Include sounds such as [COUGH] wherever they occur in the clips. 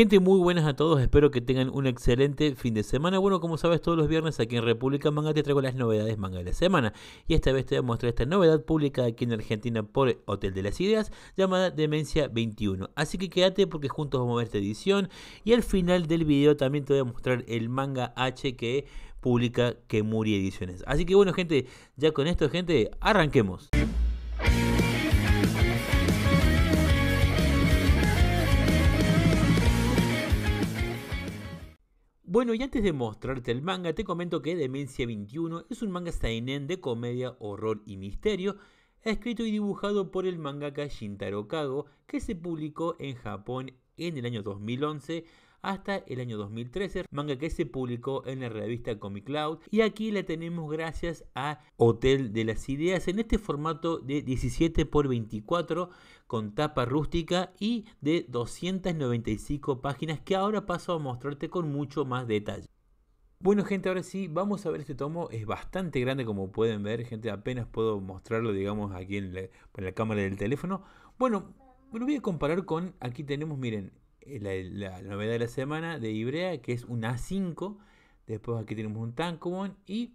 Gente, muy buenas a todos. Espero que tengan un excelente fin de semana. Bueno, como sabes, todos los viernes aquí en República Manga te traigo las novedades manga de la semana. Y esta vez te voy a mostrar esta novedad pública aquí en Argentina por Hotel de las Ideas llamada Demencia 21. Así que quédate porque juntos vamos a ver esta edición. Y al final del video también te voy a mostrar el manga H que publica Kemuri Ediciones. Así que bueno, gente, ya con esto, gente, arranquemos. Bueno, y antes de mostrarte el manga, te comento que Demencia 21 es un manga seinen de comedia, horror y misterio, escrito y dibujado por el mangaka Shintaro Kago, que se publicó en Japón en el año 2011 hasta el año 2013, manga que se publicó en la revista Comic Cloud. Y aquí la tenemos gracias a Hotel de las Ideas en este formato de 17 x 24 con tapa rústica y de 295 páginas que ahora paso a mostrarte con mucho más detalle. Bueno gente, ahora sí, vamos a ver este tomo, es bastante grande como pueden ver, gente, apenas puedo mostrarlo, digamos, aquí en la, la cámara del teléfono. Bueno, lo voy a comparar con, aquí tenemos, miren, eh, la, novedad de la semana de Ibrea, que es un A5. Después aquí tenemos un Tancomon y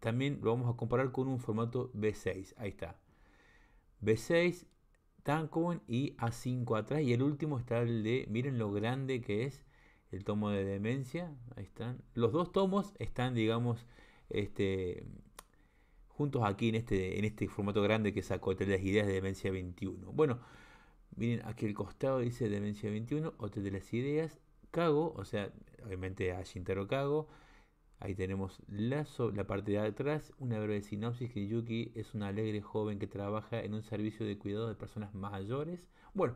también lo vamos a comparar con un formato B6. Ahí está. B6, Tancomon y A5 atrás. Y el último está el de, miren lo grande que es el tomo de demencia. Ahí están. Los dos tomos están, digamos, este, juntos aquí en este, en este formato grande que sacó las ideas de demencia 21. Bueno. Miren, aquí el costado dice Demencia 21, Hotel de las Ideas, Cago, o sea, obviamente a Shintaro Cago. Ahí tenemos la, parte de atrás, una breve sinopsis que Yuki es una alegre joven que trabaja en un servicio de cuidado de personas mayores. Bueno,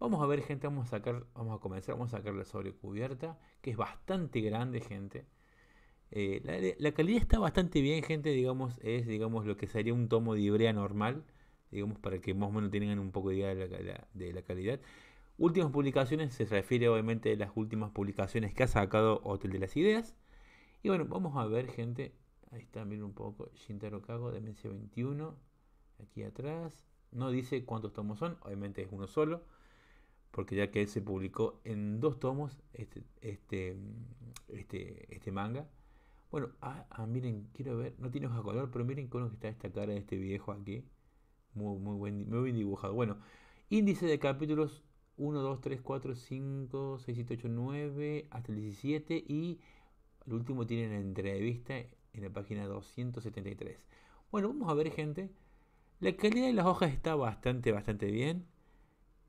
vamos a ver gente, vamos a sacar, vamos a comenzar, vamos a sacar la sobrecubierta, que es bastante grande gente. Eh, la, calidad está bastante bien gente, digamos, es digamos lo que sería un tomo de Ibrea normal digamos, para que más o menos tengan un poco de idea de la, calidad. Últimas publicaciones se refiere obviamente a las últimas publicaciones que ha sacado Hotel de las Ideas. Y bueno, vamos a ver, gente. Ahí está, miren un poco. Shintaro Kago, Demencia 21. Aquí atrás. No dice cuántos tomos son, obviamente es uno solo. Porque ya que él se publicó en dos tomos este, este, este, este manga. Bueno, ah, ah, miren, quiero ver. No tiene hoja color, pero miren con que está esta cara de este viejo aquí. Muy, buen, muy bien dibujado. Bueno, índice de capítulos 1, 2, 3, 4, 5, 6, 7, 8, 9, hasta el 17 y el último tiene la entrevista en la página 273. Bueno, vamos a ver gente. La calidad de las hojas está bastante, bastante bien.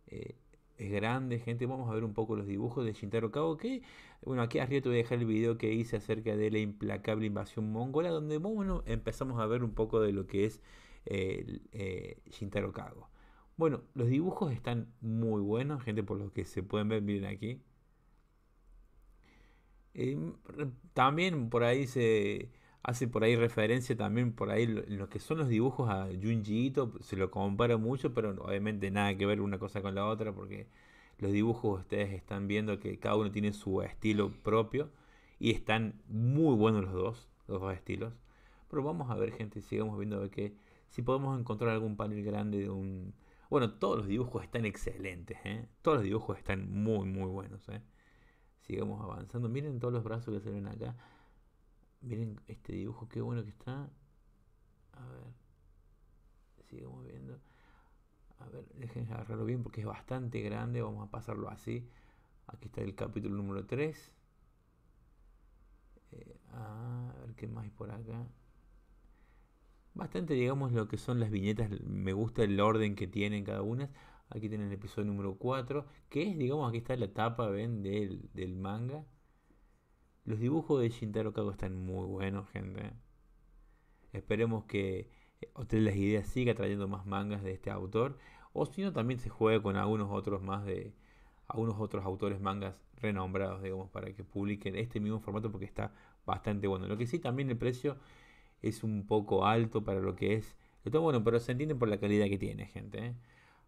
Eh, es grande, gente. Vamos a ver un poco los dibujos de Shintaro Kago. Que, bueno, aquí arriba te voy a dejar el video que hice acerca de la implacable invasión mongola, donde bueno, empezamos a ver un poco de lo que es eh, Shintaro Kago. Bueno, los dibujos están muy buenos, gente, por lo que se pueden ver, miren aquí. Em, también por ahí se hace por ahí referencia también por ahí lo, que son los dibujos a Junji Ito, se lo compara mucho, pero obviamente nada que ver una cosa con la otra porque los dibujos ustedes están viendo que cada uno tiene su estilo propio y están muy buenos los dos, los dos estilos. Pero vamos a ver gente, sigamos viendo a ver qué si podemos encontrar algún panel grande de un... Bueno, todos los dibujos están excelentes, ¿eh? Todos los dibujos están muy, muy buenos, ¿eh? Sigamos avanzando. Miren todos los brazos que se ven acá. Miren este dibujo, qué bueno que está. A ver. Sigamos viendo. A ver, déjenme agarrarlo bien porque es bastante grande. Vamos a pasarlo así. Aquí está el capítulo número 3. Eh, a ver qué más hay por acá bastante, digamos, lo que son las viñetas. Me gusta el orden que tienen cada una. Aquí tienen el episodio número 4, que es, digamos, aquí está la tapa, ven, del, manga. Los dibujos de Shintaro Kago están muy buenos, gente. Esperemos que eh, Hotel Las Ideas siga trayendo más mangas de este autor. O si no, también se juegue con algunos otros más de, algunos otros autores mangas renombrados, digamos, para que publiquen este mismo formato porque está bastante bueno. Lo que sí, también el precio es un poco alto para lo que es. Está bueno, pero se entiende por la calidad que tiene, gente. ¿eh?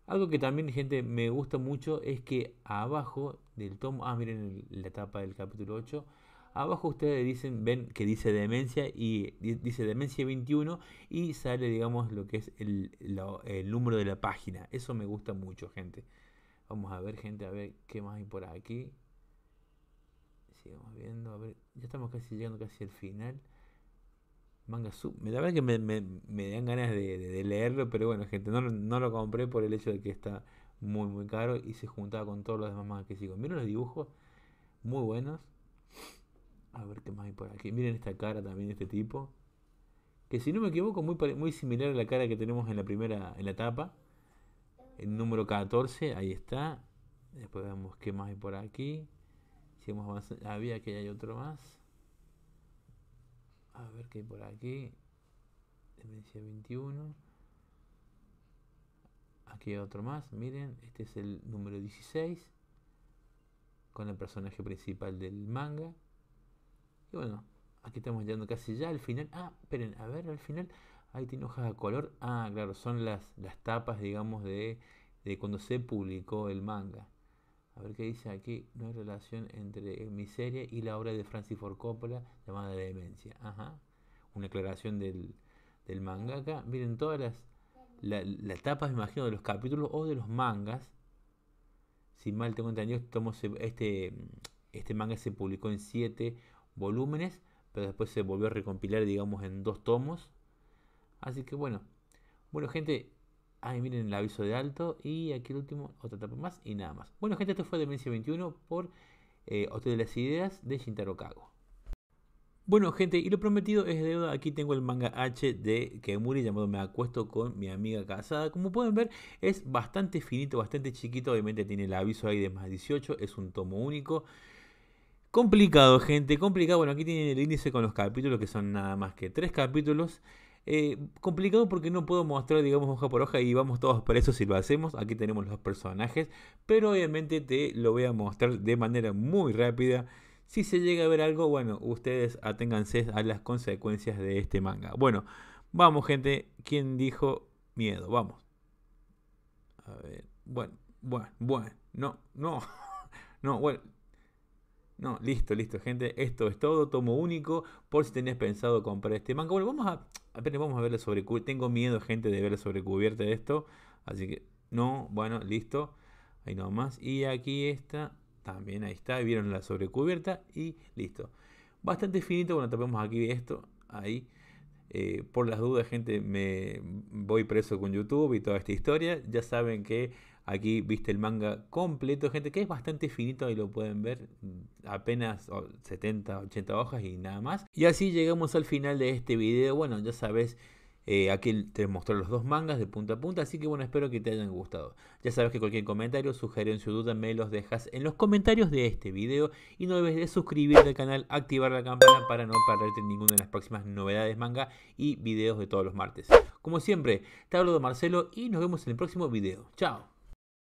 Algo que también, gente, me gusta mucho es que abajo del tomo, ah, miren la etapa del capítulo 8, abajo ustedes dicen, ven que dice demencia y dice demencia 21 y sale, digamos, lo que es el, el número de la página. Eso me gusta mucho, gente. Vamos a ver, gente, a ver qué más hay por aquí. Sigamos viendo, a ver, ya estamos casi llegando casi al final. Manga Sub. La verdad que me, me, dan ganas de, leerlo, pero bueno, gente, no, lo compré por el hecho de que está muy, muy caro y se juntaba con todos los demás mangas que sigo. Miren los dibujos, muy buenos. A ver qué más hay por aquí. Miren esta cara también este tipo. Que si no me equivoco, muy, muy similar a la cara que tenemos en la primera, en la tapa. El número 14, ahí está. Después vemos qué más hay por aquí. Si Había que hay otro más. A ver qué hay por aquí. Demencia 21. Aquí hay otro más. Miren, este es el número 16. Con el personaje principal del manga. Y bueno, aquí estamos llegando casi ya al final. Ah, esperen, a ver, al final ahí tiene hojas de color. Ah, claro, son las, las tapas, digamos, de cuando se publicó el manga a ver qué dice aquí, no hay relación entre miseria y la obra de Francis Ford Coppola llamada Demencia. Una aclaración del, manga acá. Miren, todas las, las tapas, me imagino, de los capítulos o de los mangas. Si mal tengo entendido, este, este manga se publicó en siete volúmenes, pero después se volvió a recompilar, digamos, en dos tomos. Así que bueno. Bueno, gente, Ahí miren el aviso de alto. Y aquí el último, otra etapa más y nada más. Bueno, gente, esto fue Demencia 21 por eh, de las Ideas de Shintaro Kago. Bueno, gente, y lo prometido es deuda. Aquí tengo el manga H de Kemuri llamado Me acuesto con mi amiga casada. Como pueden ver, es bastante finito, bastante chiquito. Obviamente tiene el aviso ahí de más 18. Es un tomo único. Complicado, gente, complicado. Bueno, aquí tienen el índice con los capítulos, que son nada más que tres capítulos. Eh, complicado porque no puedo mostrar, digamos, hoja por hoja y vamos todos para eso si lo hacemos. Aquí tenemos los personajes, pero obviamente te lo voy a mostrar de manera muy rápida. Si se llega a ver algo, bueno, ustedes aténganse a las consecuencias de este manga. Bueno, vamos gente, ¿quién dijo miedo? Vamos. A ver, bueno, bueno, bueno, no, no, [LAUGHS] no, bueno. No, listo, listo, gente. Esto es todo. Tomo único. Por si tenías pensado comprar este mango. Bueno, vamos a. Apenas vamos a verle sobre Tengo miedo, gente, de ver sobre cubierta de esto. Así que. No, bueno, listo. Ahí nomás. Y aquí está. También ahí está. Vieron la sobrecubierta. Y listo. Bastante finito. Bueno, tapemos aquí esto. Ahí. Eh, por las dudas, gente, me voy preso con YouTube y toda esta historia. Ya saben que Aquí viste el manga completo, gente, que es bastante finito, ahí lo pueden ver, mm, apenas 70, 80 hojas y nada más. Y así llegamos al final de este video. Bueno, ya sabes, eh, aquí te mostré los dos mangas de punta a punta, así que bueno, espero que te hayan gustado. Ya sabes que cualquier comentario, sugerencia o duda me los dejas en los comentarios de este video y no debes de suscribirte al canal, activar la campana para no perderte ninguna de las próximas novedades manga y videos de todos los martes. Como siempre, te hablo de Marcelo y nos vemos en el próximo video. Chao.